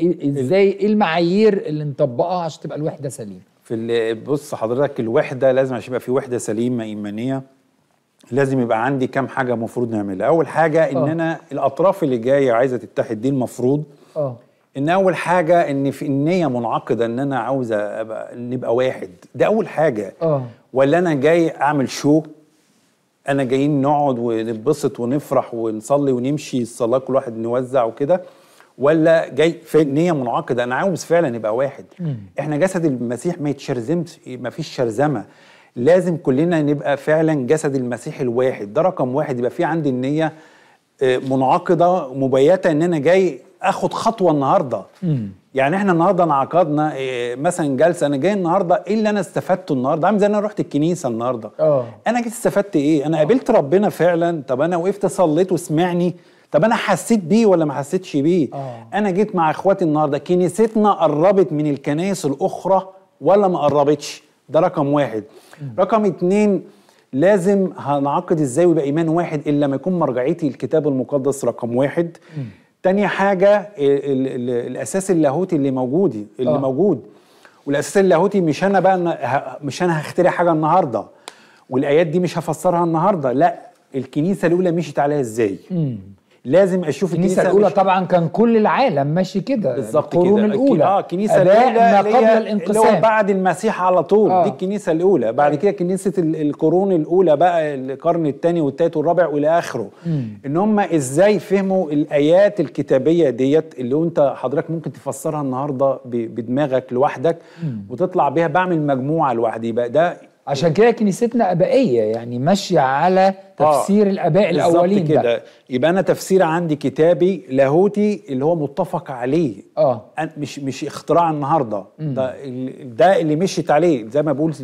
ازاي ايه المعايير اللي نطبقها عشان تبقى الوحده سليمه في بص حضرتك الوحده لازم عشان يبقى في وحده سليمه ايمانيه لازم يبقى عندي كام حاجه المفروض نعملها اول حاجه ان آه. انا الاطراف اللي جايه عايزه تتحد دي المفروض اه ان اول حاجه ان في النيه منعقده ان انا عاوز أبقى نبقى واحد ده اول حاجه اه ولا انا جاي اعمل شو انا جايين نقعد ونتبسط ونفرح ونصلي ونمشي الصلاه كل واحد نوزع وكده ولا جاي في نيه منعقده انا عاوز فعلا يبقى واحد مم. احنا جسد المسيح ما يتشرزمش ما فيش شرزمه لازم كلنا نبقى فعلا جسد المسيح الواحد ده رقم واحد يبقى في عندي النيه آه، منعقده مبيته ان انا جاي اخد خطوه النهارده مم. يعني احنا النهارده انعقدنا آه، مثلا جلسه انا جاي النهارده ايه اللي انا استفدته النهارده عامل زي انا رحت الكنيسه النهارده أوه. انا جيت استفدت ايه انا قابلت ربنا فعلا طب انا وقفت صليت وسمعني طب انا حسيت بيه ولا ما حسيتش بيه آه. انا جيت مع اخواتي النهارده كنيستنا قربت من الكنائس الاخرى ولا ما قربتش ده رقم واحد م. رقم اتنين لازم هنعقد ازاي ويبقى ايمان واحد الا لما يكون مرجعيتي الكتاب المقدس رقم واحد م. تاني حاجه الـ الـ الاساس اللاهوتي اللي موجود اللي آه. موجود والاساس اللاهوتي مش انا بقى مش انا هخترع حاجه النهارده والايات دي مش هفسرها النهارده لا الكنيسه الاولى مشيت عليها ازاي م. لازم اشوف الكنيسه الاولى مش... طبعا كان كل العالم ماشي كده بالظبط كده القرون الاولى اه الكنيسه الاولى ما قبل الانقسام اللي هو بعد المسيح على طول آه. دي الكنيسه الاولى بعد أيوه. كده كنيسه القرون الاولى بقى القرن الثاني والثالث والرابع والى اخره ان هم ازاي فهموا الايات الكتابيه ديت اللي انت حضرتك ممكن تفسرها النهارده بدماغك لوحدك مم. وتطلع بيها بعمل مجموعه لوحدي يبقى ده عشان كده كنيستنا ابائيه يعني ماشيه على آه، تفسير آه الاباء الاولين كده يبقى انا تفسير عندي كتابي لاهوتي اللي هو متفق عليه اه مش مش اختراع النهارده ده ده اللي مشيت عليه زي ما بقول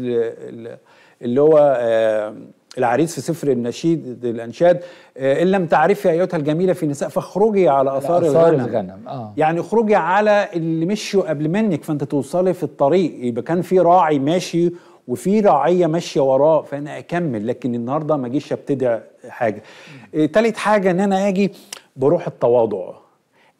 اللي هو آه العريس في سفر النشيد الانشاد آه، ان لم تعرفي ايتها الجميله في النساء فاخرجي على اثار الغنم, الغنم. آه. يعني اخرجي على اللي مشوا قبل منك فانت توصلي في الطريق يبقى كان في راعي ماشي وفي راعيه ماشيه وراه فانا اكمل لكن النهارده ما اجيش ابتدع حاجه إيه، تالت حاجه ان انا اجي بروح التواضع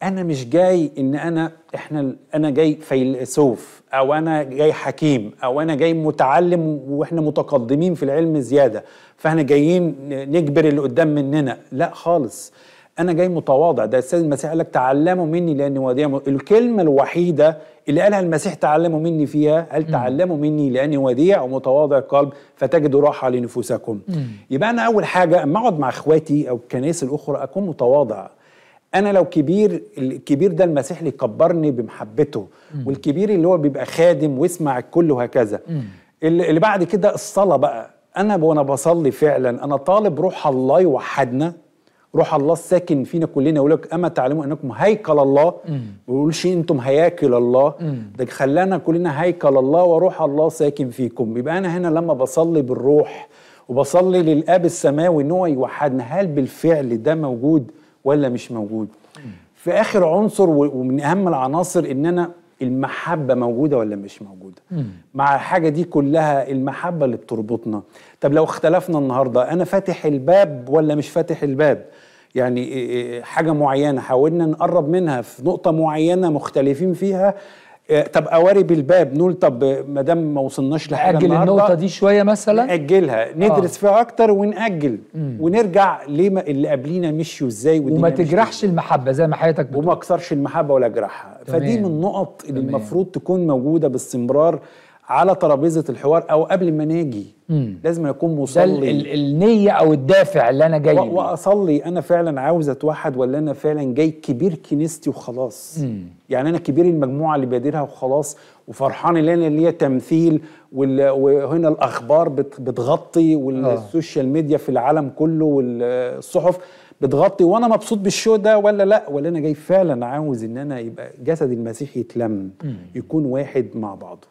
انا مش جاي ان انا احنا انا جاي فيلسوف او انا جاي حكيم او انا جاي متعلم واحنا متقدمين في العلم زياده فاحنا جايين نجبر اللي قدام مننا لا خالص انا جاي متواضع ده السيد المسيح قال لك تعلموا مني لاني وديع الكلمه الوحيده اللي قالها المسيح تعلموا مني فيها قال تعلموا مني لاني وديع ومتواضع القلب فتجدوا راحه لنفوسكم يبقى انا اول حاجه اما اقعد مع اخواتي او الكنائس الاخرى اكون متواضع انا لو كبير الكبير ده المسيح اللي كبرني بمحبته مم. والكبير اللي هو بيبقى خادم ويسمع الكل وهكذا اللي بعد كده الصلاه بقى انا وانا بصلي فعلا انا طالب روح الله يوحدنا روح الله الساكن فينا كلنا يقول لك اما تعلموا انكم هيكل الله ما يقولش انتم هياكل الله ده خلانا كلنا هيكل الله وروح الله ساكن فيكم يبقى انا هنا لما بصلي بالروح وبصلي للاب السماوي ان هو يوحدنا هل بالفعل ده موجود ولا مش موجود في اخر عنصر ومن اهم العناصر ان انا المحبة موجودة ولا مش موجودة مم. مع الحاجة دي كلها المحبة اللي بتربطنا طب لو اختلفنا النهاردة أنا فاتح الباب ولا مش فاتح الباب يعني إيه، إيه، إيه، حاجة معينة حاولنا نقرب منها في نقطة معينة مختلفين فيها إيه، طب اواري بالباب نقول طب ما دام ما وصلناش لحاجه نأجل النقطه دي شويه مثلا نأجلها آه. ندرس آه. فيها اكتر ونأجل مم. ونرجع ليه اللي قبلينا مشيوا ازاي وما تجرحش المحبه زي ما حياتك بتقول وما اكسرش المحبه ولا اجرحها فدي من النقط اللي المفروض تكون موجوده باستمرار على ترابيزه الحوار او قبل ما ناجي لازم اكون مصلي ال ال النيه او الدافع اللي انا جاي و- واصلي انا فعلا عاوز اتوحد ولا انا فعلا جاي كبير كنيستي وخلاص مم. يعني انا كبير المجموعه اللي باديرها وخلاص وفرحان ان انا ليا تمثيل وال- وهنا الاخبار بت- بتغطي والسوشيال آه. ميديا في العالم كله والصحف بتغطي وانا مبسوط بالشو ده ولا لا ولا انا جاي فعلا عاوز ان انا يبقى جسد المسيح يتلم مم. يكون واحد مع بعضه